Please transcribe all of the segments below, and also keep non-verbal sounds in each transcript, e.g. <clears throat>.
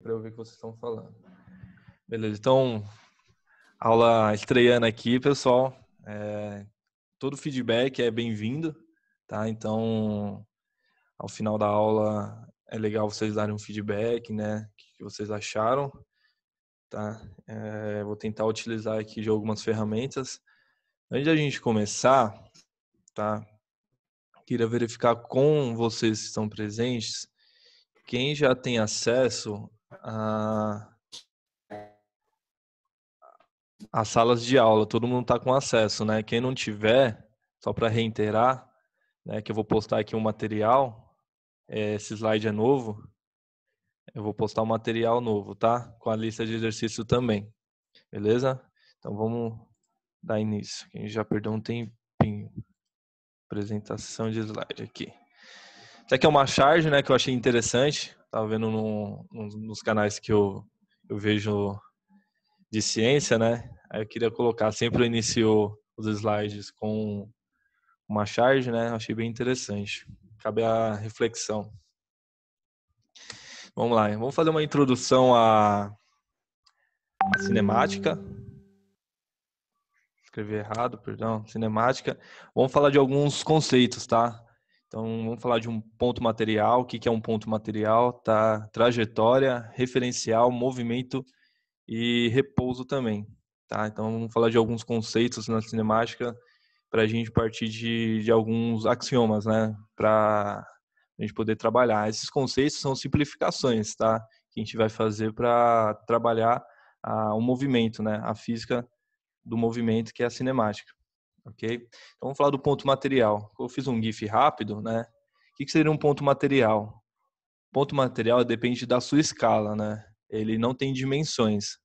para ouvir o que vocês estão falando. Beleza, então, aula estreando aqui, pessoal. É, todo feedback é bem-vindo, tá? Então, ao final da aula, é legal vocês darem um feedback, né? O que vocês acharam, tá? É, vou tentar utilizar aqui de algumas ferramentas. Antes da gente começar, tá? Queria verificar com vocês que estão presentes, quem já tem acesso ah, as salas de aula, todo mundo está com acesso, né? Quem não tiver, só para reiterar, né, que eu vou postar aqui um material, é, esse slide é novo, eu vou postar um material novo, tá? Com a lista de exercício também, beleza? Então vamos dar início, quem já perdeu um tempinho. Apresentação de slide aqui. Isso aqui é uma charge, né, que eu achei interessante, Estava vendo num, num, nos canais que eu, eu vejo de ciência, né? Aí eu queria colocar, sempre iniciou os slides com uma charge, né? Achei bem interessante. Cabe a reflexão. Vamos lá, vamos fazer uma introdução à, à cinemática. Escrevi errado, perdão. Cinemática. Vamos falar de alguns conceitos, tá? Então, vamos falar de um ponto material. O que é um ponto material? Tá trajetória, referencial, movimento e repouso também. Tá? Então, vamos falar de alguns conceitos na cinemática para a gente partir de, de alguns axiomas, né? Para a gente poder trabalhar. Esses conceitos são simplificações, tá? Que a gente vai fazer para trabalhar ah, o movimento, né? A física do movimento, que é a cinemática ok? Então vamos falar do ponto material. Eu fiz um GIF rápido, né? O que seria um ponto material? Ponto material depende da sua escala, né? Ele não tem dimensões,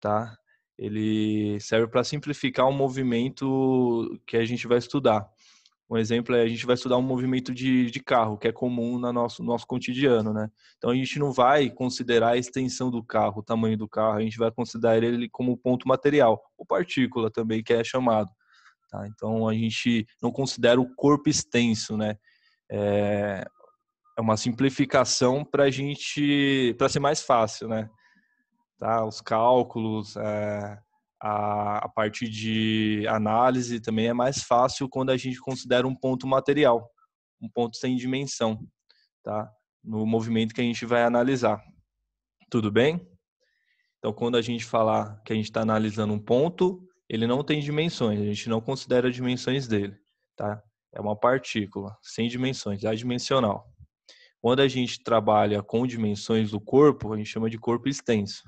tá? Ele serve para simplificar um movimento que a gente vai estudar. Um exemplo é a gente vai estudar um movimento de, de carro, que é comum no nosso, nosso cotidiano, né? Então a gente não vai considerar a extensão do carro, o tamanho do carro, a gente vai considerar ele como ponto material, ou partícula também, que é chamado. Tá? Então a gente não considera o corpo extenso, né? É, é uma simplificação para a gente, para ser mais fácil, né? Tá? Os cálculos, é, a, a parte de análise também é mais fácil quando a gente considera um ponto material, um ponto sem dimensão, tá? No movimento que a gente vai analisar. Tudo bem? Então, quando a gente falar que a gente está analisando um ponto, ele não tem dimensões, a gente não considera dimensões dele, tá? É uma partícula sem dimensões, adimensional. Quando a gente trabalha com dimensões do corpo, a gente chama de corpo extenso.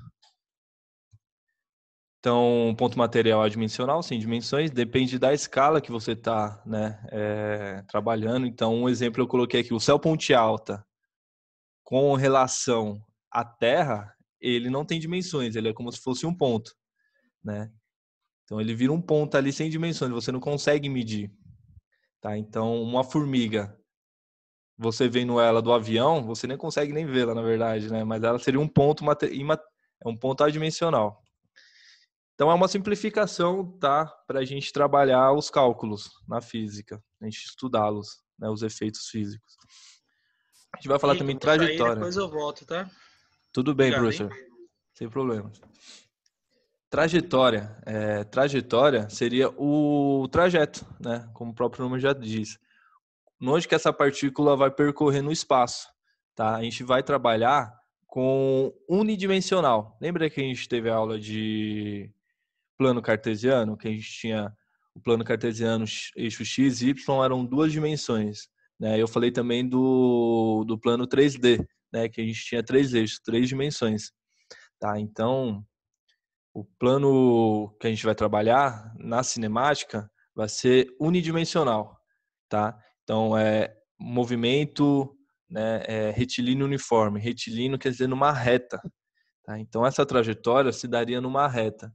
Então, ponto material adimensional, sem dimensões, depende da escala que você está né, é, trabalhando. Então, um exemplo eu coloquei aqui, o céu ponte alta com relação à Terra, ele não tem dimensões, ele é como se fosse um ponto. Né? Então ele vira um ponto ali sem dimensões, você não consegue medir. Tá? Então uma formiga, você vendo ela do avião, você nem consegue nem vê-la, na verdade, né? Mas ela seria um ponto é um ponto adimensional. Então é uma simplificação, tá, para a gente trabalhar os cálculos na física, a gente estudá-los, né, os efeitos físicos. A gente vai falar também de trajetória. Sair, depois eu volto, tá? Tudo bem, Obrigado, professor. Hein? Sem problemas. Trajetória. É, trajetória seria o trajeto, né? Como o próprio nome já diz. Onde que essa partícula vai percorrer no espaço, tá? A gente vai trabalhar com unidimensional. Lembra que a gente teve a aula de plano cartesiano? Que a gente tinha o plano cartesiano, eixo x e y eram duas dimensões. Né? Eu falei também do, do plano 3D, né? que a gente tinha três eixos, três dimensões. Tá? Então, o plano que a gente vai trabalhar na cinemática vai ser unidimensional, tá? Então é movimento né, é retilíneo uniforme. Retilíneo quer dizer numa reta. Tá? Então essa trajetória se daria numa reta.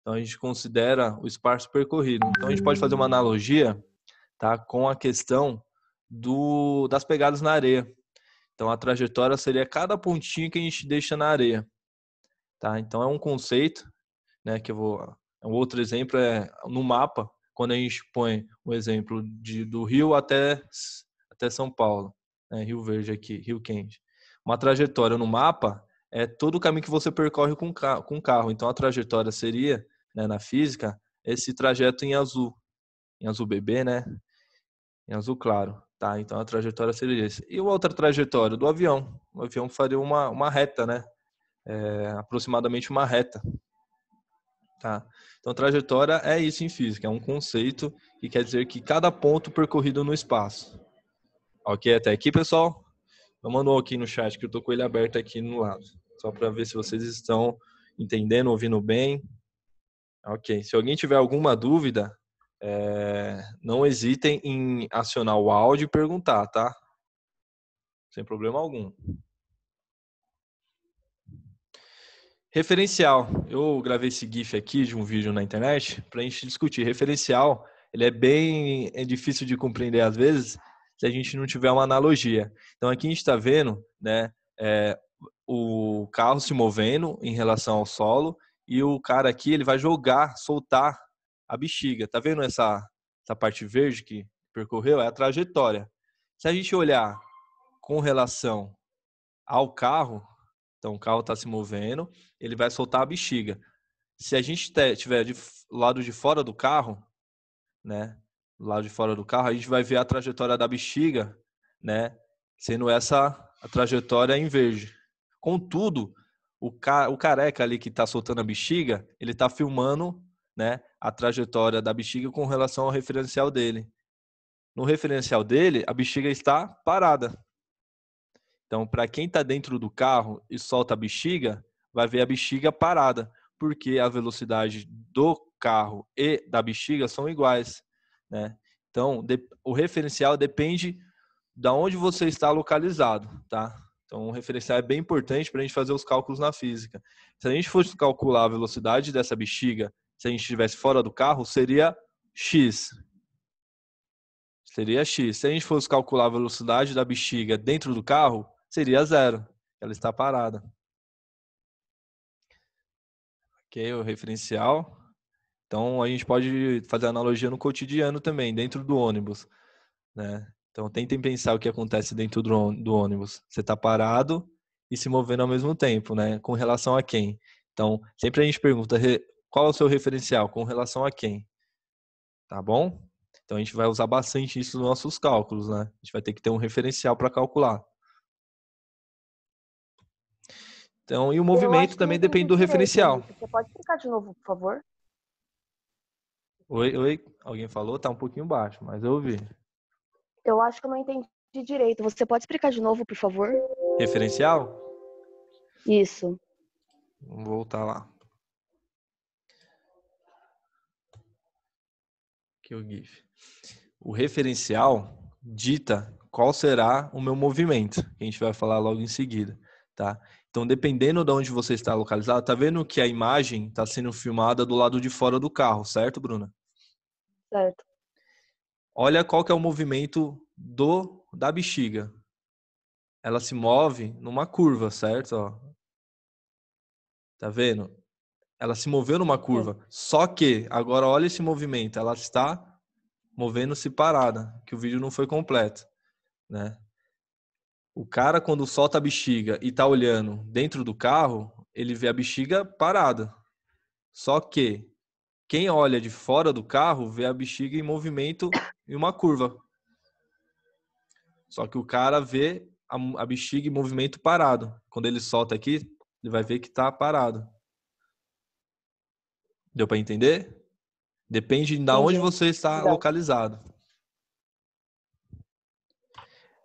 Então a gente considera o espaço percorrido. Então a gente pode fazer uma analogia tá, com a questão do, das pegadas na areia. Então a trajetória seria cada pontinho que a gente deixa na areia. Tá? Então é um conceito, né? Que eu vou. Um outro exemplo é no mapa, quando a gente põe o um exemplo de, do Rio até, até São Paulo, né? Rio Verde aqui, Rio Quente. Uma trajetória no mapa é todo o caminho que você percorre com carro, com carro. Então a trajetória seria, né, na física, esse trajeto em azul, em azul bebê, né? Em azul claro, tá? Então a trajetória seria essa. E outra trajetória do avião. O avião faria uma, uma reta, né? É, aproximadamente uma reta. Tá. Então, trajetória é isso em física, é um conceito que quer dizer que cada ponto percorrido no espaço. Ok, até aqui, pessoal. Eu mando um aqui no chat que eu tô com ele aberto aqui no lado, só para ver se vocês estão entendendo, ouvindo bem. Ok. Se alguém tiver alguma dúvida, é... não hesitem em acionar o áudio e perguntar, tá? Sem problema algum. Referencial. Eu gravei esse GIF aqui de um vídeo na internet para a gente discutir. Referencial, ele é bem é difícil de compreender às vezes se a gente não tiver uma analogia. Então aqui a gente está vendo, né, é, o carro se movendo em relação ao solo e o cara aqui ele vai jogar, soltar a bexiga. Tá vendo essa essa parte verde que percorreu? É a trajetória. Se a gente olhar com relação ao carro, então o carro está se movendo, ele vai soltar a bexiga. Se a gente tiver de lado de fora do carro, né? Lado de fora do carro, a gente vai ver a trajetória da bexiga, né? Sendo essa a trajetória em verde. Contudo, o, ca o careca ali que está soltando a bexiga, ele está filmando, né? A trajetória da bexiga com relação ao referencial dele. No referencial dele, a bexiga está parada. Então, para quem está dentro do carro e solta a bexiga, vai ver a bexiga parada, porque a velocidade do carro e da bexiga são iguais, né? Então, o referencial depende da de onde você está localizado, tá? Então, o referencial é bem importante para a gente fazer os cálculos na física. Se a gente fosse calcular a velocidade dessa bexiga, se a gente estivesse fora do carro, seria x. Seria x. Se a gente fosse calcular a velocidade da bexiga dentro do carro, seria zero. Ela está parada. Ok, o referencial. Então a gente pode fazer analogia no cotidiano também, dentro do ônibus. Né? Então tentem pensar o que acontece dentro do ônibus. Você está parado e se movendo ao mesmo tempo, né? Com relação a quem? Então sempre a gente pergunta qual é o seu referencial com relação a quem, tá bom? Então a gente vai usar bastante isso nos nossos cálculos, né? A gente vai ter que ter um referencial para calcular. Então, e o movimento também é depende do referencial. Você pode explicar de novo, por favor? Oi, oi. Alguém falou? Tá um pouquinho baixo, mas eu ouvi. Eu acho que eu não entendi direito. Você pode explicar de novo, por favor? Referencial? Isso. Vamos voltar lá. Aqui é o GIF. O referencial dita qual será o meu movimento, que a gente vai falar logo em seguida, tá? Então, dependendo de onde você está localizado, tá vendo que a imagem está sendo filmada do lado de fora do carro, certo, Bruna? Certo. Olha qual que é o movimento do da bexiga. Ela se move numa curva, certo? Ó. Tá vendo? Ela se moveu numa curva. É. Só que, agora olha esse movimento. Ela está movendo-se parada, que o vídeo não foi completo, né? O cara, quando solta a bexiga e tá olhando dentro do carro, ele vê a bexiga parada. Só que quem olha de fora do carro vê a bexiga em movimento em uma curva. Só que o cara vê a, bexiga em movimento parado. Quando ele solta aqui, ele vai ver que tá parado. Deu para entender? Depende de Entendi. onde você está Exato. localizado.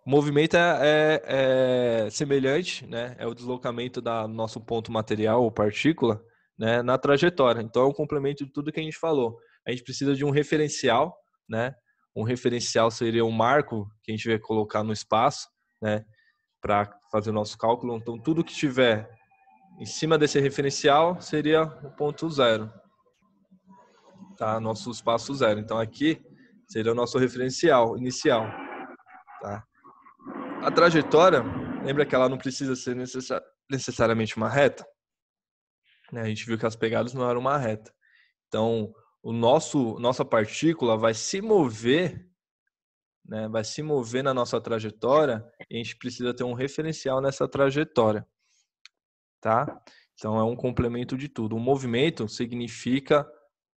O movimento é, é, é, semelhante, né? É o deslocamento da nosso ponto material ou partícula, né? Na trajetória. Então é um complemento de tudo que a gente falou. A gente precisa de um referencial, né? Um referencial seria um marco que a gente vai colocar no espaço, né? Para fazer o nosso cálculo. Então tudo que tiver em cima desse referencial seria o ponto zero, tá? Nosso espaço zero. Então aqui seria o nosso referencial inicial, tá? a trajetória, lembra que ela não precisa ser necessar, necessariamente uma reta? Né? A gente viu que as pegadas não eram uma reta. Então, o nosso nossa partícula vai se mover, né? vai se mover na nossa trajetória e a gente precisa ter um referencial nessa trajetória. Tá? Então, é um complemento de tudo. O movimento significa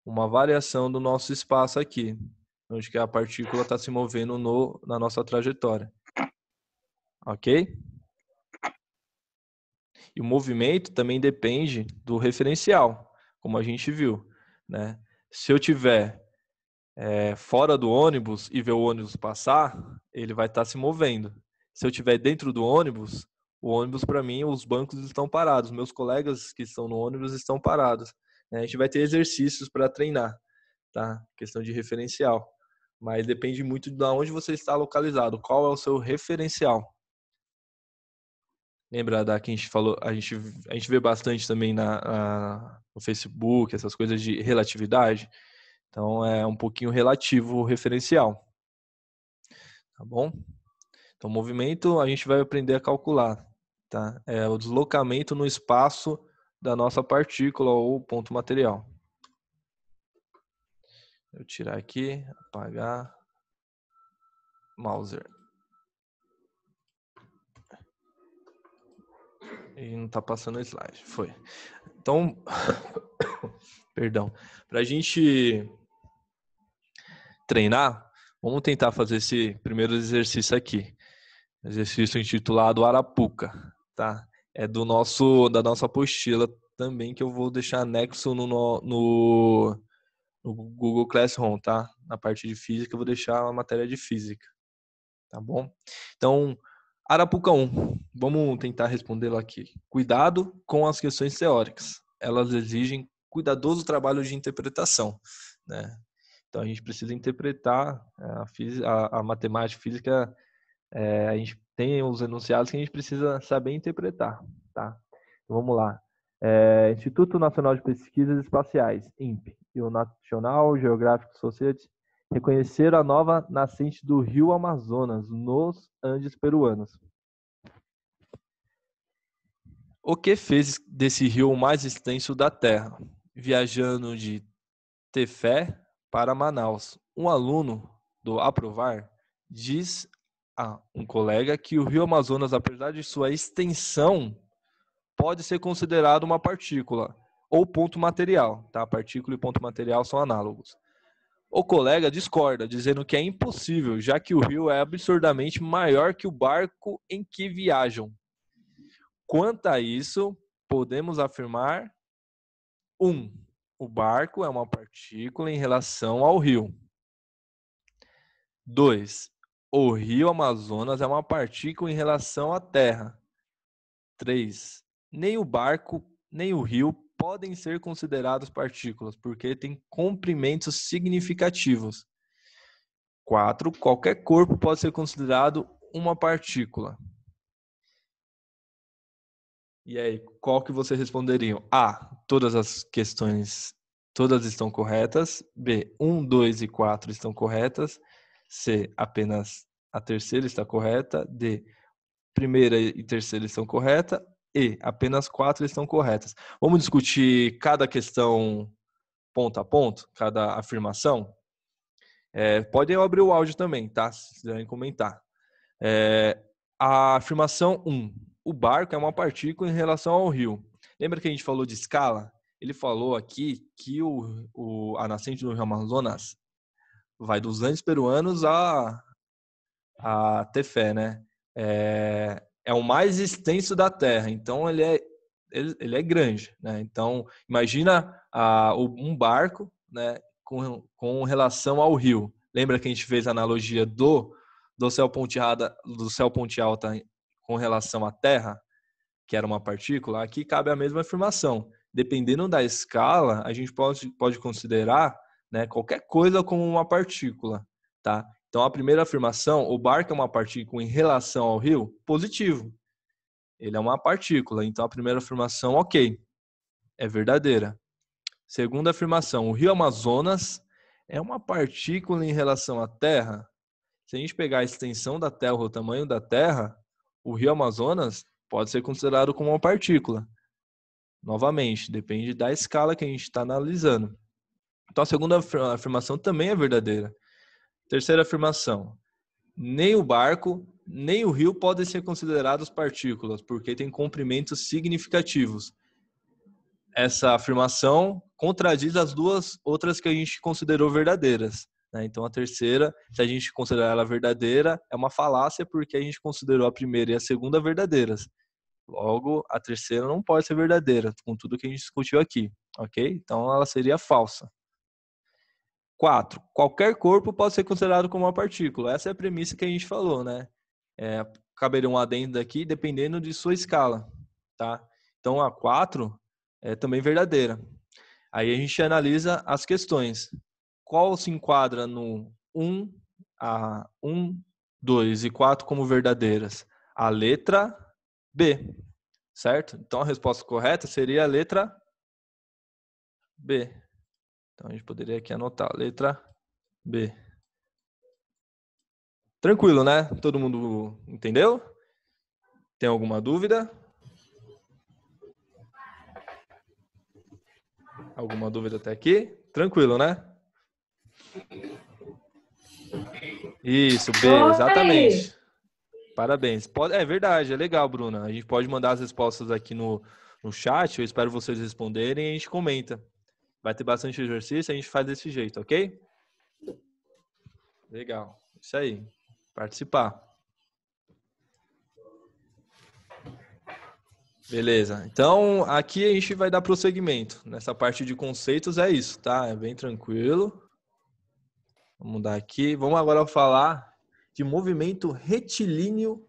uma variação do nosso espaço aqui, onde que a partícula está se movendo no, na nossa trajetória ok? E o movimento também depende do referencial, como a gente viu, né? Se eu tiver é, fora do ônibus e ver o ônibus passar, ele vai estar tá se movendo. Se eu tiver dentro do ônibus, o ônibus para mim, os bancos estão parados, meus colegas que estão no ônibus estão parados. Né? A gente vai ter exercícios para treinar, tá? Questão de referencial mas depende muito de onde você está localizado, qual é o seu referencial lembra da que a gente falou, a gente, a gente vê bastante também na, na, no Facebook, essas coisas de relatividade. Então é um pouquinho relativo o referencial. Tá bom? Então, movimento a gente vai aprender a calcular. Tá? É o deslocamento no espaço da nossa partícula ou ponto material. Eu tirar aqui, apagar. Mouser. E não tá passando o slide. Foi. Então, <coughs> perdão. Para a gente treinar, vamos tentar fazer esse primeiro exercício aqui. Exercício intitulado Arapuca, tá? É do nosso, da nossa apostila também, que eu vou deixar anexo no, no, no Google Classroom, tá? Na parte de física, eu vou deixar a matéria de física, tá bom? Então, Arapuca 1. Vamos tentar respondê-la aqui. Cuidado com as questões teóricas. Elas exigem cuidadoso trabalho de interpretação, né? Então a gente precisa interpretar é, a, física, a, a matemática, física. É, a gente tem os enunciados que a gente precisa saber interpretar, tá? Então, vamos lá. É, Instituto Nacional de Pesquisas Espaciais, INPE, e o National Geographic Society reconheceram a nova nascente do rio Amazonas nos Andes peruanos. O que fez desse rio mais extenso da Terra? Viajando de Tefé para Manaus, um aluno do Aprovar diz a um colega que o rio Amazonas, apesar de sua extensão, pode ser considerado uma partícula ou ponto material. Tá? Partícula e ponto material são análogos o colega discorda, dizendo que é impossível, já que o rio é absurdamente maior que o barco em que viajam. Quanto a isso, podemos afirmar: 1. Um, o barco é uma partícula em relação ao rio. 2. O rio Amazonas é uma partícula em relação à Terra. 3. Nem o barco, nem o rio podem ser considerados partículas, porque têm comprimentos significativos. 4. Qualquer corpo pode ser considerado uma partícula. E aí, qual que vocês responderiam? A. Todas as questões, todas estão corretas. B. 1, 2 e 4 estão corretas. C. Apenas a terceira está correta. D. Primeira e terceira estão corretas e apenas quatro estão corretas. Vamos discutir cada questão ponto a ponto, cada afirmação? É, podem abrir o áudio também, tá? Se quiserem comentar. É, a afirmação 1. O barco é uma partícula em relação ao rio. Lembra que a gente falou de escala? Ele falou aqui que o, o a nascente do rio Amazonas vai dos Andes peruanos a, a Tefé, né? É, é o mais extenso da Terra, então ele é, ele, ele é grande. Né? Então, imagina a, um barco né, com, com relação ao rio. Lembra que a gente fez a analogia do, do, céu ponteada, do céu ponte alta com relação à Terra, que era uma partícula? Aqui cabe a mesma afirmação. Dependendo da escala, a gente pode, pode considerar né, qualquer coisa como uma partícula. Tá? Então, a primeira afirmação, o barco é uma partícula em relação ao rio, positivo. Ele é uma partícula, então a primeira afirmação, ok, é verdadeira. Segunda afirmação, o rio Amazonas é uma partícula em relação à Terra. Se a gente pegar a extensão da Terra, o tamanho da Terra, o rio Amazonas pode ser considerado como uma partícula. Novamente, depende da escala que a gente está analisando. Então, a segunda afirmação também é verdadeira. Terceira afirmação: nem o barco, nem o rio podem ser considerados partículas, porque têm comprimentos significativos. Essa afirmação contradiz as duas outras que a gente considerou verdadeiras. Né? Então, a terceira, se a gente considerar ela verdadeira, é uma falácia, porque a gente considerou a primeira e a segunda verdadeiras. Logo, a terceira não pode ser verdadeira, com tudo que a gente discutiu aqui, ok? Então, ela seria falsa. Quatro, qualquer corpo pode ser considerado como uma partícula. Essa é a premissa que a gente falou, né? É, caberia um adendo aqui, dependendo de sua escala, tá? Então, a quatro é também verdadeira. Aí a gente analisa as questões. Qual se enquadra no 1, a 1, 2 e 4 como verdadeiras? A letra B, certo? Então, a resposta correta seria a letra B. Então a gente poderia aqui anotar. Letra B. Tranquilo, né? Todo mundo entendeu? Tem alguma dúvida? Alguma dúvida até aqui? Tranquilo, né? Isso, B, exatamente. Parabéns. Pode, é verdade, é legal, Bruna. A gente pode mandar as respostas aqui no, no chat. Eu espero vocês responderem e a gente comenta vai ter bastante exercício, a gente faz desse jeito, ok? Legal. Isso aí. Participar. Beleza. Então, aqui a gente vai dar prosseguimento. Nessa parte de conceitos é isso, tá? É bem tranquilo. Vamos mudar aqui. Vamos agora falar de movimento retilíneo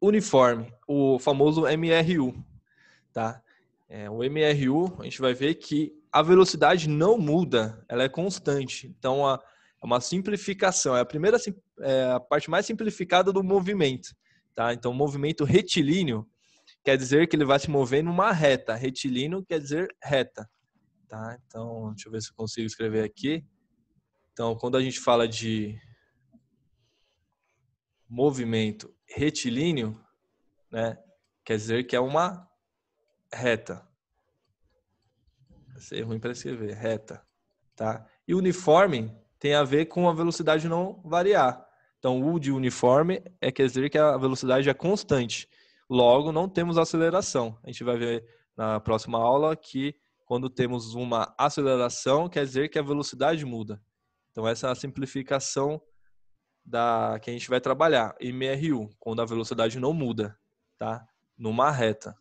uniforme, o famoso MRU, tá? É, o MRU, a gente vai ver que a velocidade não muda, ela é constante. Então, a, é uma simplificação, é a primeira é a parte mais simplificada do movimento. Tá? Então, movimento retilíneo quer dizer que ele vai se mover numa reta. Retilíneo quer dizer reta. Tá? Então, deixa eu ver se eu consigo escrever aqui. Então, quando a gente fala de movimento retilíneo, né, quer dizer que é uma reta. É ruim para escrever, reta, tá? E uniforme tem a ver com a velocidade não variar. Então, U de uniforme é quer dizer que a velocidade é constante. Logo, não temos aceleração. A gente vai ver na próxima aula que quando temos uma aceleração, quer dizer que a velocidade muda. Então, essa é a simplificação da que a gente vai trabalhar, MRU, quando a velocidade não muda, tá? Numa reta.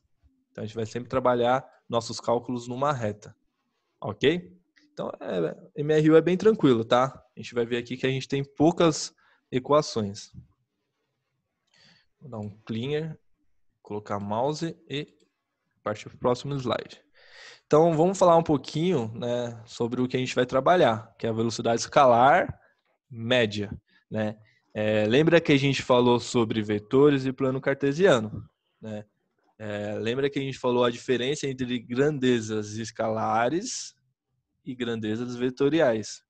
Então, a gente vai sempre trabalhar nossos cálculos numa reta ok? Então, é, MRU é bem tranquilo, tá? A gente vai ver aqui que a gente tem poucas equações. Vou dar um cleaner, colocar mouse e partir para o próximo slide. Então, vamos falar um pouquinho né, sobre o que a gente vai trabalhar, que é a velocidade escalar média. Né? É, lembra que a gente falou sobre vetores e plano cartesiano. Né? É, lembra que a gente falou a diferença entre grandezas escalares e grandezas vetoriais.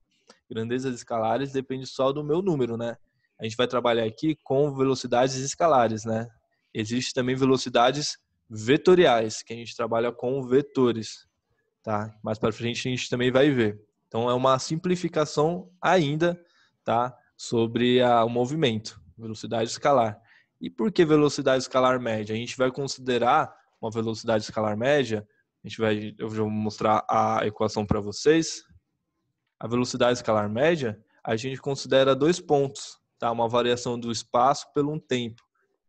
Grandezas escalares depende só do meu número, né? A gente vai trabalhar aqui com velocidades escalares, né? Existem também velocidades vetoriais, que a gente trabalha com vetores, tá? Mais para frente a gente também vai ver. Então é uma simplificação ainda, tá? Sobre a, o movimento, velocidade escalar. E por que velocidade escalar média? A gente vai considerar uma velocidade escalar média, a gente vai, eu vou mostrar a equação para vocês. A velocidade escalar média, a gente considera dois pontos, tá? Uma variação do espaço pelo um tempo,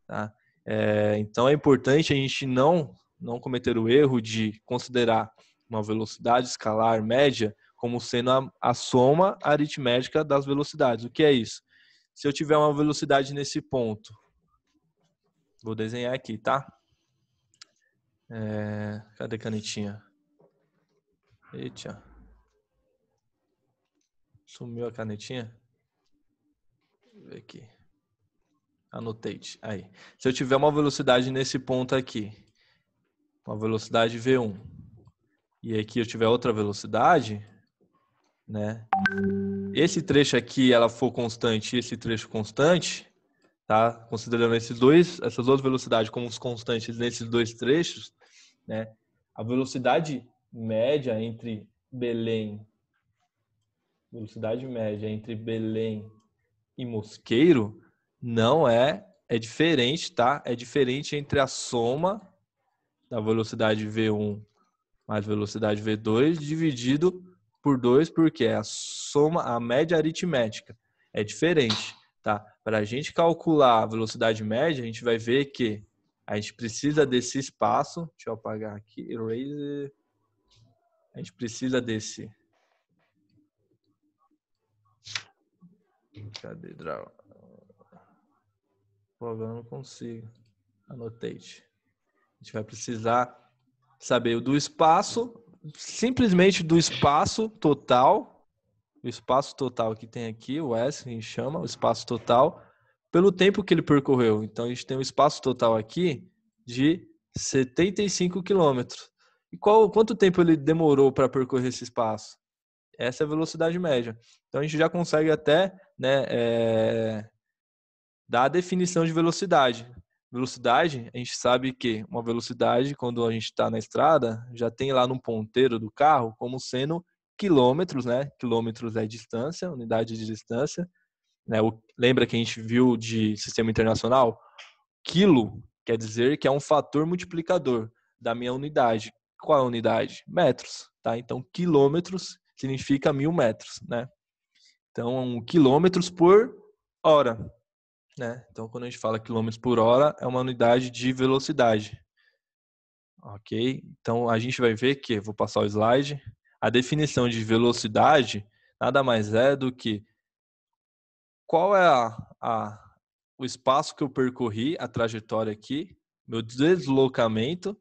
tá? É, então é importante a gente não não cometer o erro de considerar uma velocidade escalar média como sendo a, a soma aritmética das velocidades. O que é isso? Se eu tiver uma velocidade nesse ponto Vou desenhar aqui, tá? É... Cadê a canetinha? Eita. Sumiu a canetinha? Deixa eu ver aqui. Anotate. Aí. Se eu tiver uma velocidade nesse ponto aqui, uma velocidade V1, e aqui eu tiver outra velocidade, né? Esse trecho aqui, ela for constante, esse trecho constante, tá? Considerando esses dois, essas duas velocidades como os constantes nesses dois trechos, né? A velocidade média entre Belém velocidade média entre Belém e Mosqueiro não é é diferente, tá? É diferente entre a soma da velocidade v1 mais velocidade v2 dividido por 2, porque é a soma, a média aritmética é diferente. Tá? Para a gente calcular a velocidade média, a gente vai ver que a gente precisa desse espaço. Deixa eu apagar aqui. Eraser. A gente precisa desse. Cadê? Pô, agora não consigo. Annotate. A gente vai precisar saber do espaço, simplesmente do espaço total o espaço total que tem aqui, o S, a gente chama, o espaço total, pelo tempo que ele percorreu. Então, a gente tem um espaço total aqui de 75 quilômetros. E qual, quanto tempo ele demorou para percorrer esse espaço? Essa é a velocidade média. Então, a gente já consegue até né, é, dar a definição de velocidade. Velocidade, a gente sabe que uma velocidade, quando a gente está na estrada, já tem lá no ponteiro do carro como sendo quilômetros, né? Quilômetros é distância, unidade de distância. Né? O, lembra que a gente viu de sistema internacional? Quilo quer dizer que é um fator multiplicador da minha unidade. Qual é a unidade? Metros, tá? Então, quilômetros significa mil metros, né? Então, um quilômetros por hora, né? Então, quando a gente fala quilômetros por hora, é uma unidade de velocidade. Ok? Então, a gente vai ver que, vou passar o slide, a definição de velocidade nada mais é do que qual é a, a, o espaço que eu percorri, a trajetória aqui, meu deslocamento,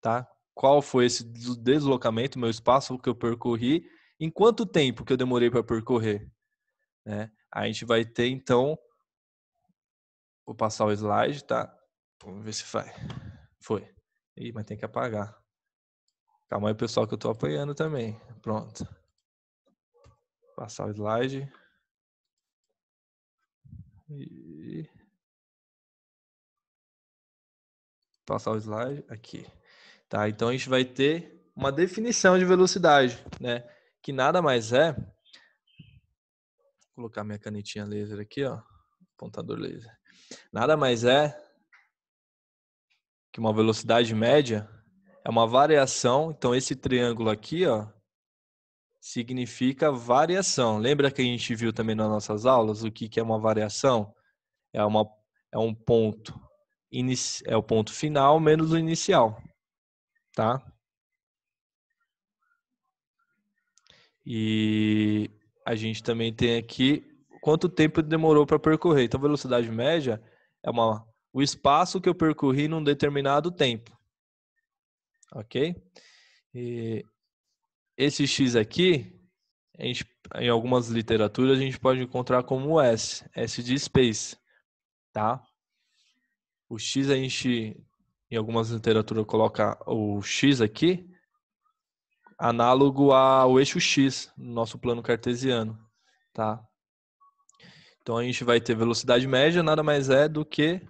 tá? Qual foi esse deslocamento, meu espaço que eu percorri, em quanto tempo que eu demorei para percorrer, né? A gente vai ter então, vou passar o slide, tá? Vamos ver se vai. Foi. Ih, mas tem que apagar. Calma aí, pessoal, que eu estou apoiando também. Pronto. Passar o slide. E... Passar o slide aqui. Tá, então a gente vai ter uma definição de velocidade, né? Que nada mais é... Vou colocar minha canetinha laser aqui, ó. Apontador laser. Nada mais é que uma velocidade média é uma variação. Então, esse triângulo aqui, ó, significa variação. Lembra que a gente viu também nas nossas aulas o que, que é uma variação? É, uma, é um ponto, é o ponto final menos o inicial, tá? E a gente também tem aqui quanto tempo demorou para percorrer. Então, velocidade média é uma, o espaço que eu percorri num determinado tempo ok? E esse x aqui, gente, em algumas literaturas, a gente pode encontrar como S, S de space, tá? O x a gente, em algumas literaturas, coloca o x aqui, análogo ao eixo x no nosso plano cartesiano, tá? Então a gente vai ter velocidade média, nada mais é do que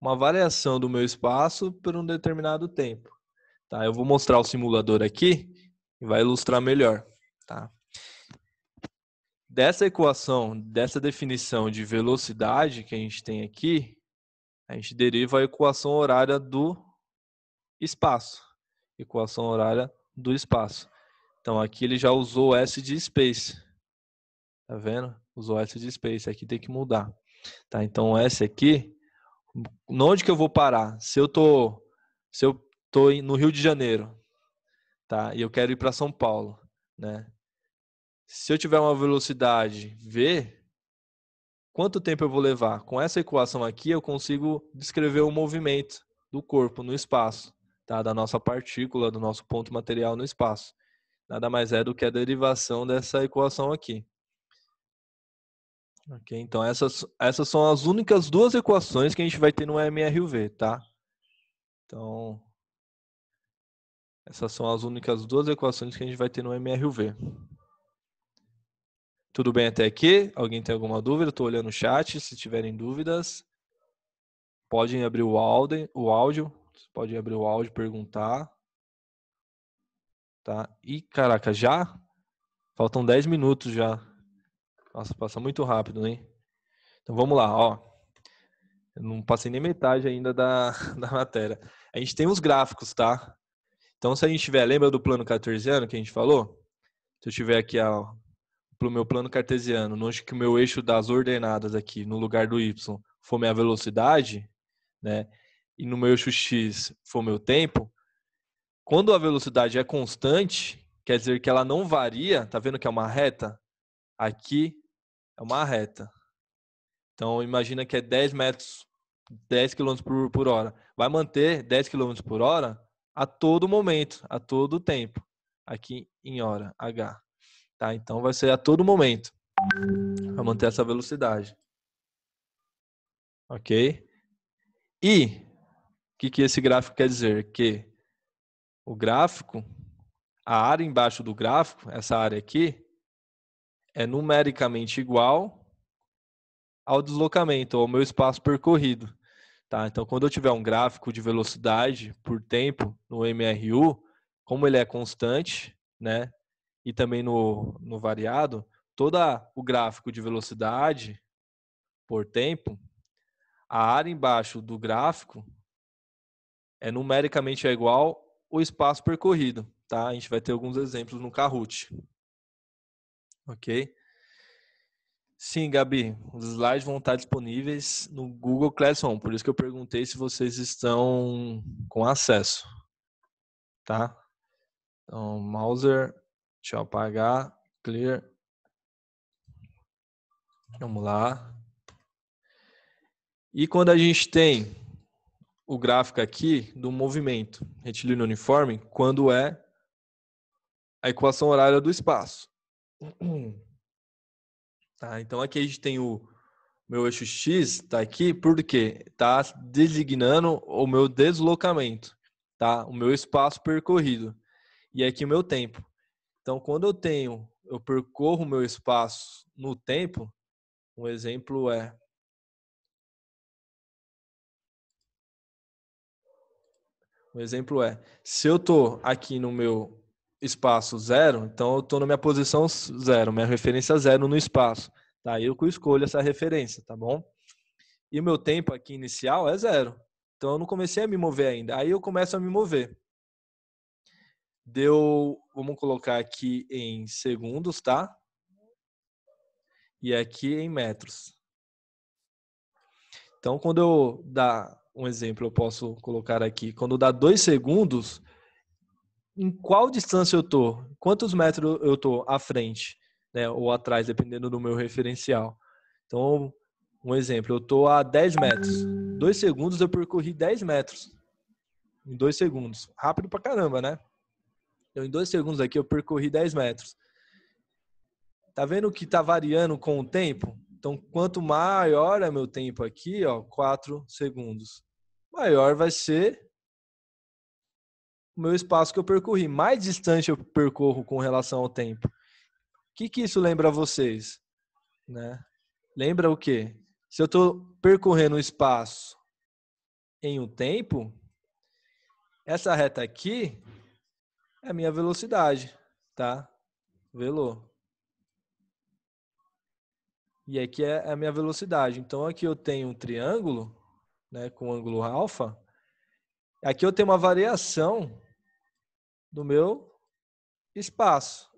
uma variação do meu espaço por um determinado tempo. Tá, eu vou mostrar o simulador aqui e vai ilustrar melhor. Tá? Dessa equação, dessa definição de velocidade que a gente tem aqui, a gente deriva a equação horária do espaço. Equação horária do espaço. Então aqui ele já usou S de space. Tá vendo? Usou S de space. Aqui tem que mudar. Tá, então S aqui, onde que eu vou parar? Se eu tô, se eu estou no Rio de Janeiro, tá? E eu quero ir para São Paulo, né? Se eu tiver uma velocidade v, quanto tempo eu vou levar? Com essa equação aqui, eu consigo descrever o movimento do corpo no espaço, tá? Da nossa partícula, do nosso ponto material no espaço. Nada mais é do que a derivação dessa equação aqui. Ok, então essas, essas são as únicas duas equações que a gente vai ter no MRUV, tá? Então, essas são as únicas duas equações que a gente vai ter no MRUV. Tudo bem até aqui? Alguém tem alguma dúvida? Estou olhando o chat. Se tiverem dúvidas, podem abrir o áudio. O áudio. Podem abrir o áudio e perguntar. Tá? E caraca, já? Faltam 10 minutos já. Nossa, passa muito rápido, hein? Então vamos lá, ó. Eu não passei nem metade ainda da, <laughs> da matéria. A gente tem os gráficos, tá? Então, se a gente tiver, lembra do plano cartesiano que a gente falou? Se eu tiver aqui ó, pro meu plano cartesiano, onde que o meu eixo das ordenadas aqui, no lugar do y, for minha velocidade, né? E no meu eixo x for meu tempo, quando a velocidade é constante, quer dizer que ela não varia, tá vendo que é uma reta? Aqui é uma reta. Então, imagina que é 10 metros, 10 km por, por hora. Vai manter 10 km por hora a todo momento, a todo tempo, aqui em hora H. Tá? Então vai ser a todo momento. Vai manter essa velocidade. Ok? E o que, que esse gráfico quer dizer? Que o gráfico, a área embaixo do gráfico, essa área aqui, é numericamente igual ao deslocamento, ao meu espaço percorrido. Tá? Então, quando eu tiver um gráfico de velocidade por tempo no MRU, como ele é constante, né? E também no, no variado, todo o gráfico de velocidade por tempo, a área embaixo do gráfico é numericamente é igual o espaço percorrido, tá? A gente vai ter alguns exemplos no Kahoot. OK? Sim, Gabi, os slides vão estar disponíveis no Google Classroom, por isso que eu perguntei se vocês estão com acesso, tá? Então, Mouser, deixa eu apagar, clear. Vamos lá. E quando a gente tem o gráfico aqui do movimento retilíneo uniforme, quando é a equação horária do espaço. <clears throat> Tá? Então aqui a gente tem o meu eixo X, tá aqui, porque tá designando o meu deslocamento, tá? O meu espaço percorrido. E aqui o meu tempo. Então quando eu tenho, eu percorro o meu espaço no tempo, um exemplo é Um exemplo é, se eu tô aqui no meu espaço zero, então eu estou na minha posição zero, minha referência zero no espaço. Tá? Eu que escolho essa referência, tá bom? E o meu tempo aqui inicial é zero. Então eu não comecei a me mover ainda. Aí eu começo a me mover. Deu, vamos colocar aqui em segundos, tá? E aqui em metros. Então quando eu dar um exemplo, eu posso colocar aqui, quando dá dois segundos, em qual distância eu tô, quantos metros eu tô à frente, né, ou atrás, dependendo do meu referencial. Então, um exemplo, eu tô a 10 metros. Dois segundos eu percorri 10 metros. Em dois segundos. Rápido pra caramba, né? Então, em dois segundos aqui eu percorri 10 metros. Tá vendo que tá variando com o tempo? Então, quanto maior é meu tempo aqui, ó, 4 segundos. Maior vai ser o meu espaço que eu percorri. Mais distante eu percorro com relação ao tempo. O que, que isso lembra a vocês? Né? Lembra o quê? Se eu estou percorrendo o espaço em um tempo, essa reta aqui é a minha velocidade, tá? Velo. E aqui é a minha velocidade. Então aqui eu tenho um triângulo, né, com ângulo alfa. Aqui eu tenho uma variação do meu espaço,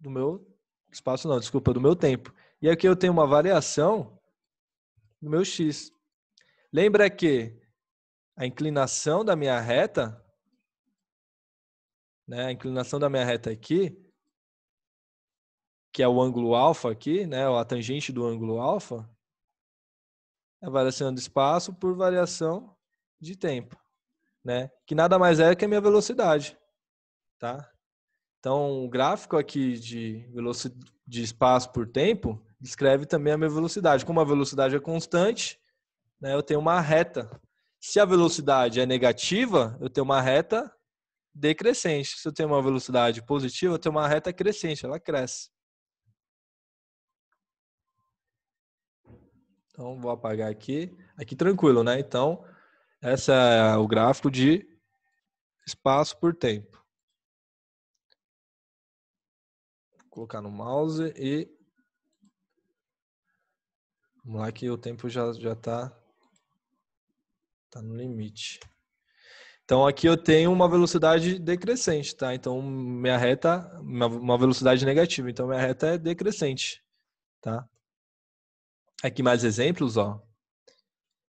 do meu espaço não, desculpa, do meu tempo. E aqui eu tenho uma variação do meu x. Lembra que a inclinação da minha reta, né, a inclinação da minha reta aqui, que é o ângulo alfa aqui, né, a tangente do ângulo alfa, é variação do espaço por variação de tempo, né? Que nada mais é que a minha velocidade tá? Então, o gráfico aqui de, velocidade, de espaço por tempo descreve também a minha velocidade. Como a velocidade é constante, né, eu tenho uma reta. Se a velocidade é negativa, eu tenho uma reta decrescente. Se eu tenho uma velocidade positiva, eu tenho uma reta crescente, ela cresce. Então, vou apagar aqui. Aqui tranquilo, né? Então, esse é o gráfico de espaço por tempo. colocar no mouse e vamos lá que o tempo já já está tá no limite. Então aqui eu tenho uma velocidade decrescente, tá? Então minha reta uma velocidade negativa, então minha reta é decrescente, tá? Aqui mais exemplos, ó.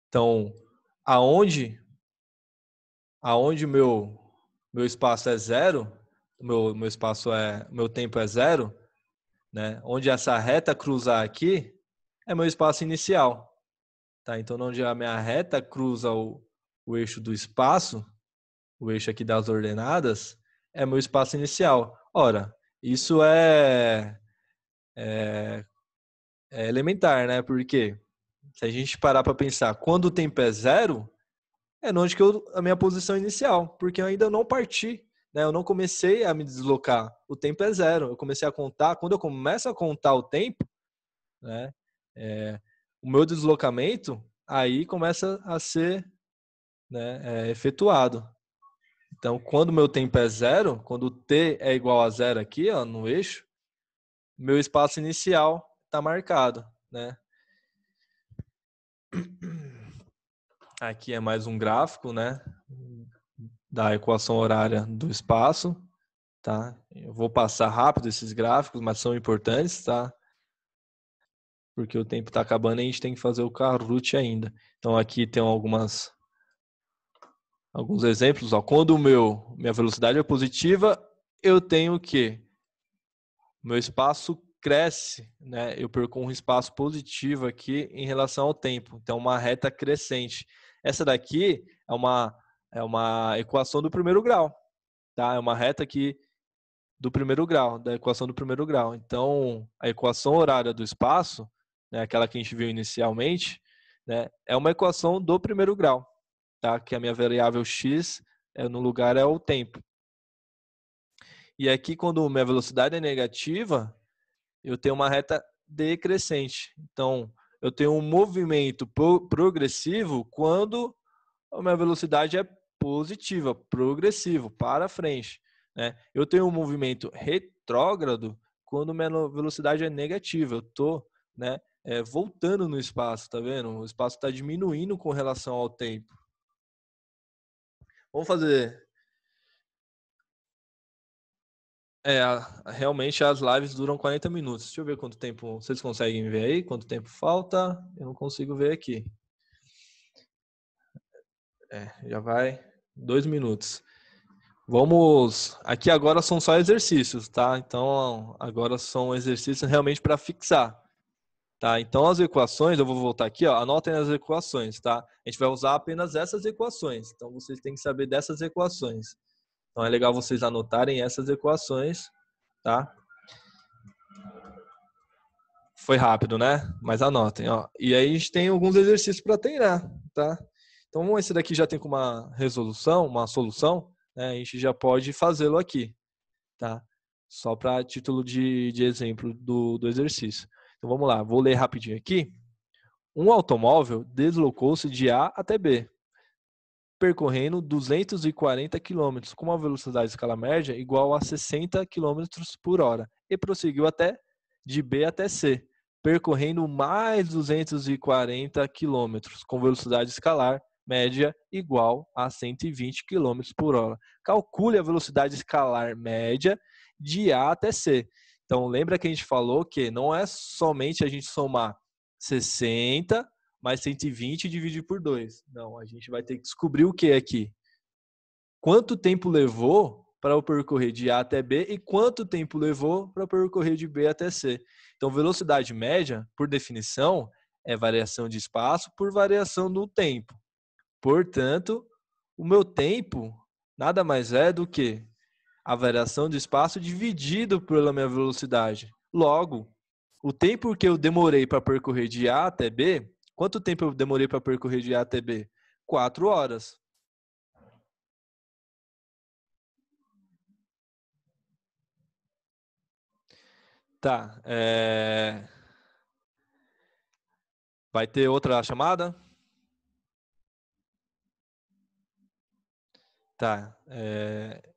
Então aonde aonde meu meu espaço é zero, meu, meu espaço é, meu tempo é zero, né? Onde essa reta cruzar aqui é meu espaço inicial, tá? Então, onde a minha reta cruza o, o eixo do espaço, o eixo aqui das ordenadas, é meu espaço inicial. Ora, isso é, é, é elementar, né? Porque se a gente parar para pensar, quando o tempo é zero, é onde que eu, a minha posição inicial, porque eu ainda não parti né? Eu não comecei a me deslocar. O tempo é zero. Eu comecei a contar. Quando eu começo a contar o tempo, né? É, o meu deslocamento aí começa a ser né, é, efetuado. Então, quando meu tempo é zero, quando o t é igual a zero aqui, ó, no eixo, meu espaço inicial está marcado, né? Aqui é mais um gráfico, né? da equação horária do espaço, tá? Eu vou passar rápido esses gráficos, mas são importantes, tá? Porque o tempo está acabando e a gente tem que fazer o Carrucci ainda. Então aqui tem algumas alguns exemplos. Ó. Quando o meu minha velocidade é positiva, eu tenho que meu espaço cresce, né? Eu perco um espaço positivo aqui em relação ao tempo. Então, uma reta crescente. Essa daqui é uma é uma equação do primeiro grau, tá? É uma reta aqui do primeiro grau, da equação do primeiro grau. Então, a equação horária do espaço, né, aquela que a gente viu inicialmente, né, é uma equação do primeiro grau, tá? Que a minha variável x é, no lugar é o tempo. E aqui, quando minha velocidade é negativa, eu tenho uma reta decrescente. Então, eu tenho um movimento progressivo quando a minha velocidade é positiva, progressivo, para frente. Né? Eu tenho um movimento retrógrado quando minha velocidade é negativa. Eu estou né, é, voltando no espaço, tá vendo? O espaço está diminuindo com relação ao tempo. Vamos fazer. É, realmente as lives duram 40 minutos. Deixa eu ver quanto tempo vocês conseguem ver aí, quanto tempo falta. Eu não consigo ver aqui. É, já vai Dois minutos. Vamos. Aqui agora são só exercícios, tá? Então agora são exercícios realmente para fixar. Tá? Então as equações, eu vou voltar aqui, ó, anotem as equações, tá? A gente vai usar apenas essas equações. Então vocês têm que saber dessas equações. Então é legal vocês anotarem essas equações, tá? Foi rápido, né? Mas anotem, ó. E aí a gente tem alguns exercícios para treinar, tá? Então, esse daqui já tem com uma resolução, uma solução, né? a gente já pode fazê-lo aqui, tá? Só para título de, de exemplo do, do exercício. Então, vamos lá, vou ler rapidinho aqui. Um automóvel deslocou-se de A até B, percorrendo 240 km com uma velocidade de escala média igual a 60 km por hora e prosseguiu até de B até C, percorrendo mais 240 km com velocidade escalar média igual a 120 km por hora. Calcule a velocidade escalar média de A até C. Então, lembra que a gente falou que não é somente a gente somar 60 mais 120 e dividir por 2. Não, a gente vai ter que descobrir o que aqui? Quanto tempo levou para eu percorrer de A até B e quanto tempo levou para percorrer de B até C. Então, velocidade média, por definição, é variação de espaço por variação do tempo. Portanto, o meu tempo nada mais é do que a variação do espaço dividido pela minha velocidade. Logo, o tempo que eu demorei para percorrer de A até B, quanto tempo eu demorei para percorrer de A até B? 4 horas. Tá. É... Vai ter outra chamada? Tá. É,